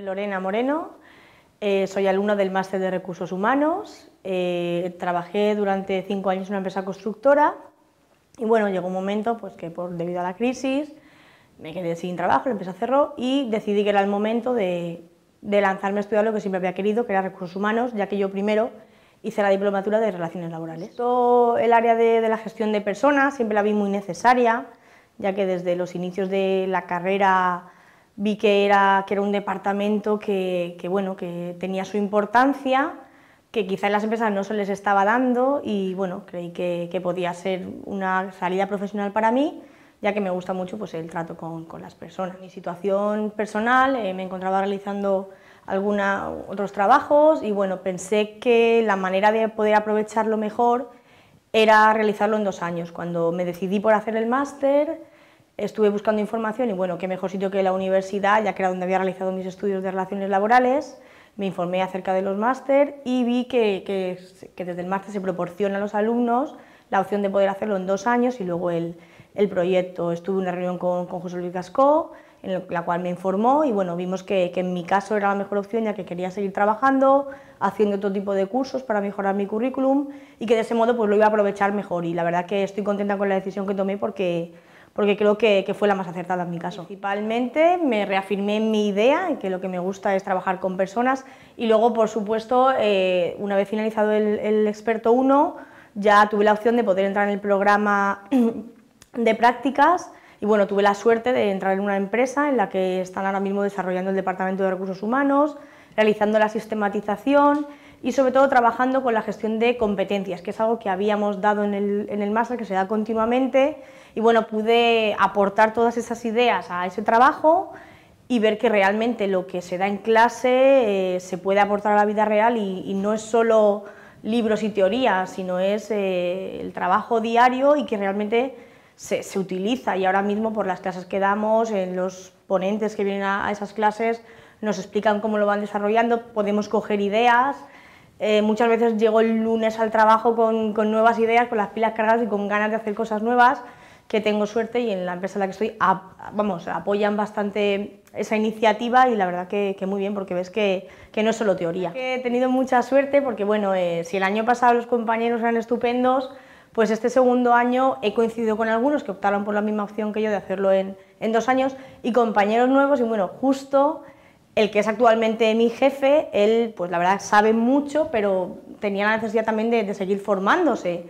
Lorena Moreno, eh, soy alumna del Máster de Recursos Humanos, eh, trabajé durante cinco años en una empresa constructora y bueno, llegó un momento pues, que por, debido a la crisis me quedé sin trabajo, la empresa cerró y decidí que era el momento de, lanzarme a estudiar lo que siempre había querido, que era Recursos Humanos, ya que yo primero hice la diplomatura de Relaciones Laborales. el área de, de la gestión de personas siempre la vi muy necesaria, ya que desde los inicios de la carrera vi que era, que era un departamento que, que, bueno, que tenía su importancia, que quizá en las empresas no se les estaba dando y bueno, creí que, que podía ser una salida profesional para mí, ya que me gusta mucho pues, el trato con, con las personas. Mi situación personal, eh, me encontraba realizando alguna, otros trabajos y bueno, pensé que la manera de poder aprovecharlo mejor era realizarlo en dos años. Cuando me decidí por hacer el máster, estuve buscando información y bueno, qué mejor sitio que la universidad, ya que era donde había realizado mis estudios de relaciones laborales, me informé acerca de los máster y vi que, desde el máster se proporciona a los alumnos la opción de poder hacerlo en dos años y luego el, proyecto. Estuve en una reunión con, José Luis Gascó, en la cual me informó y bueno, vimos que, en mi caso era la mejor opción ya que quería seguir trabajando, haciendo otro tipo de cursos para mejorar mi currículum y que de ese modo pues lo iba a aprovechar mejor y la verdad que estoy contenta con la decisión que tomé porque porque creo que, fue la más acertada en mi caso. Principalmente me reafirmé en mi idea, que lo que me gusta es trabajar con personas y luego, por supuesto, eh, una vez finalizado el, el experto 1, ya tuve la opción de poder entrar en el programa de prácticas y bueno, tuve la suerte de entrar en una empresa en la que están ahora mismo desarrollando el Departamento de Recursos Humanos, realizando la sistematización y sobre todo trabajando con la gestión de competencias, que es algo que habíamos dado en el, en el máster, que se da continuamente, y bueno, pude aportar todas esas ideas a ese trabajo y ver que realmente lo que se da en clase eh, se puede aportar a la vida real y, no es solo libros y teorías... sino es eh, el trabajo diario y que realmente se, se, utiliza y ahora mismo por las clases que damos, en los ponentes que vienen a esas clases nos explican cómo lo van desarrollando, podemos coger ideas, eh, muchas veces llego el lunes al trabajo con, nuevas ideas, con las pilas cargadas y con ganas de hacer cosas nuevas, que tengo suerte y en la empresa en la que estoy, vamos, apoyan bastante esa iniciativa y la verdad que, que muy bien porque ves que, que, no es solo teoría. He tenido mucha suerte porque, bueno, eh, si el año pasado los compañeros eran estupendos, pues este segundo año he coincidido con algunos que optaron por la misma opción que yo de hacerlo en, en dos años y compañeros nuevos y bueno, justo el que es actualmente mi jefe, él, pues la verdad, sabe mucho, pero tenía la necesidad también de, seguir formándose.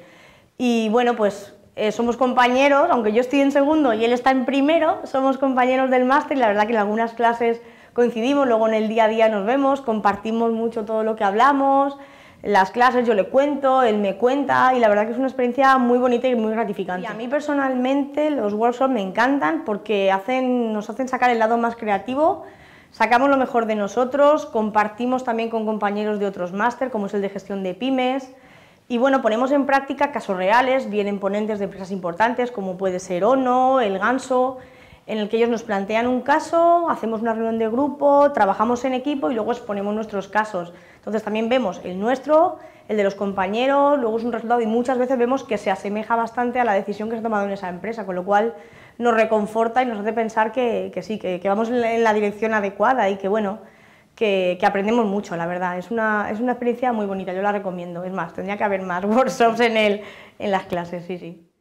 Y bueno, pues eh, somos compañeros, aunque yo estoy en segundo y él está en primero, somos compañeros del máster y la verdad que en algunas clases coincidimos, luego en el día a día nos vemos, compartimos mucho todo lo que hablamos, las clases yo le cuento, él me cuenta y la verdad que es una experiencia muy bonita y muy gratificante. Y a mí personalmente los workshops me encantan porque hacen, nos hacen sacar el lado más creativo Sacamos lo mejor de nosotros, compartimos también con compañeros de otros máster, como es el de gestión de pymes, y bueno, ponemos en práctica casos reales, vienen ponentes de empresas importantes como puede ser ONO, El Ganso, en el que ellos nos plantean un caso, hacemos una reunión de grupo, trabajamos en equipo y luego exponemos nuestros casos. Entonces también vemos el nuestro, el de los compañeros, luego es un resultado y muchas veces vemos que se asemeja bastante a la decisión que se ha tomado en esa empresa, con lo cual nos reconforta y nos hace pensar que, sí, que, vamos en la dirección adecuada y que bueno, que, aprendemos mucho, la verdad. Es una, es una experiencia muy bonita, yo la recomiendo. Es más, tendría que haber más workshops en, el, en las clases, sí, sí.